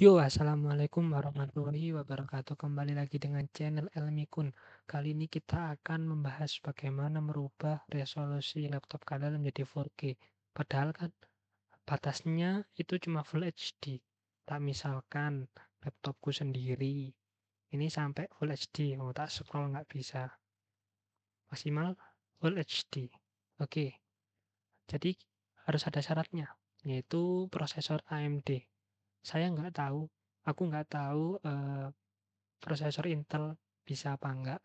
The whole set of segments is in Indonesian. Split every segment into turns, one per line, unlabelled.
Yo, assalamualaikum warahmatullahi wabarakatuh. Kembali lagi dengan channel Elmi Kun. Kali ini kita akan membahas bagaimana merubah resolusi laptop kalian menjadi 4K. Padahal kan batasnya itu cuma Full HD. Tak misalkan laptopku sendiri. Ini sampai Full HD. Mau oh, tak scroll nggak bisa. Maksimal Full HD. Oke. Okay. Jadi harus ada syaratnya. Yaitu prosesor AMD saya nggak tahu aku nggak tahu uh, prosesor Intel bisa apa enggak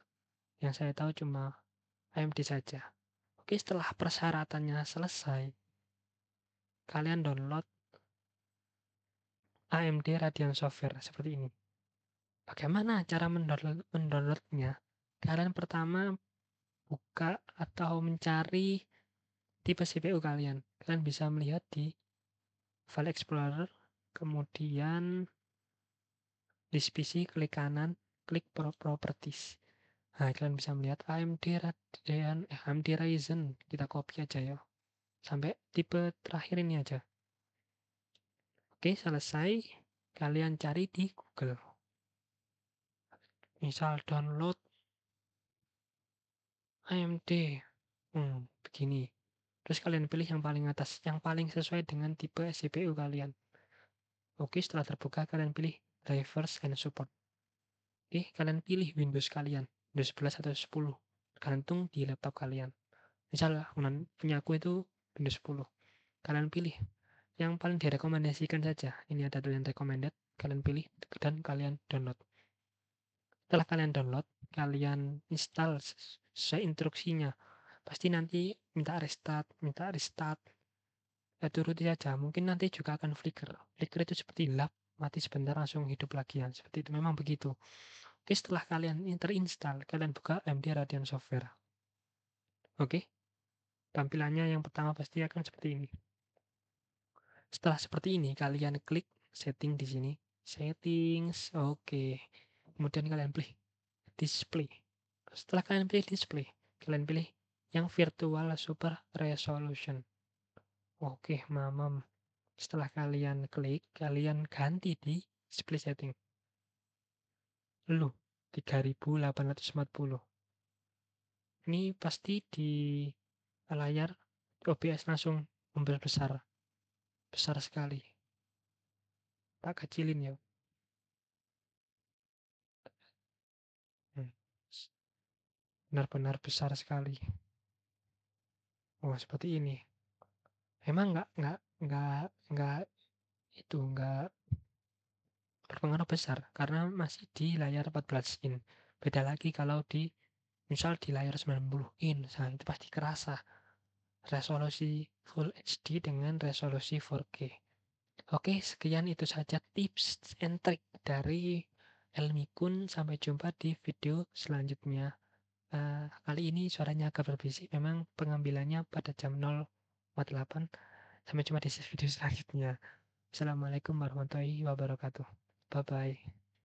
yang saya tahu cuma AMD saja oke setelah persyaratannya selesai kalian download AMD Radeon Software seperti ini bagaimana cara mendownload mendownloadnya kalian pertama buka atau mencari tipe CPU kalian kalian bisa melihat di file explorer kemudian di PC klik kanan klik properties nah kalian bisa melihat AMD Radeon eh, AMD Ryzen kita copy aja ya sampai tipe terakhir ini aja oke selesai kalian cari di Google misal download AMD hmm, begini terus kalian pilih yang paling atas yang paling sesuai dengan tipe CPU kalian Oke, setelah terbuka kalian pilih drivers and support. Oke, kalian pilih Windows kalian, Windows 11 atau 10, tergantung di laptop kalian. Misalnya, punya aku itu Windows 10. Kalian pilih yang paling direkomendasikan saja. Ini ada tulisan recommended, kalian pilih dan kalian download. Setelah kalian download, kalian install sesuai instruksinya. Pasti nanti minta restart, minta restart, ya turut saja mungkin nanti juga akan flicker flicker itu seperti lap mati sebentar langsung hidup lagi ya seperti itu memang begitu oke setelah kalian terinstall kalian buka md Radeon software oke tampilannya yang pertama pasti akan seperti ini setelah seperti ini kalian klik setting di sini settings oke kemudian kalian pilih display setelah kalian pilih display kalian pilih yang virtual super resolution Oke, mamam. Setelah kalian klik, kalian ganti di display setting. Lu 3840. Ini pasti di layar OBS langsung besar. Besar sekali. Tak kecilin ya. Hmm. benar-benar besar sekali. Oh, seperti ini. Emang nggak nggak nggak nggak itu, nggak berpengaruh besar karena masih di layar 14 in. Beda lagi kalau di misal di layar 90 in, nah itu pasti kerasa resolusi Full HD dengan resolusi 4K. Oke, sekian itu saja tips and trick dari Elmi Kun. Sampai jumpa di video selanjutnya. Uh, kali ini suaranya agak berbisik, memang pengambilannya pada jam 0 48. Sampai jumpa di video selanjutnya. Assalamualaikum warahmatullahi wabarakatuh. Bye-bye.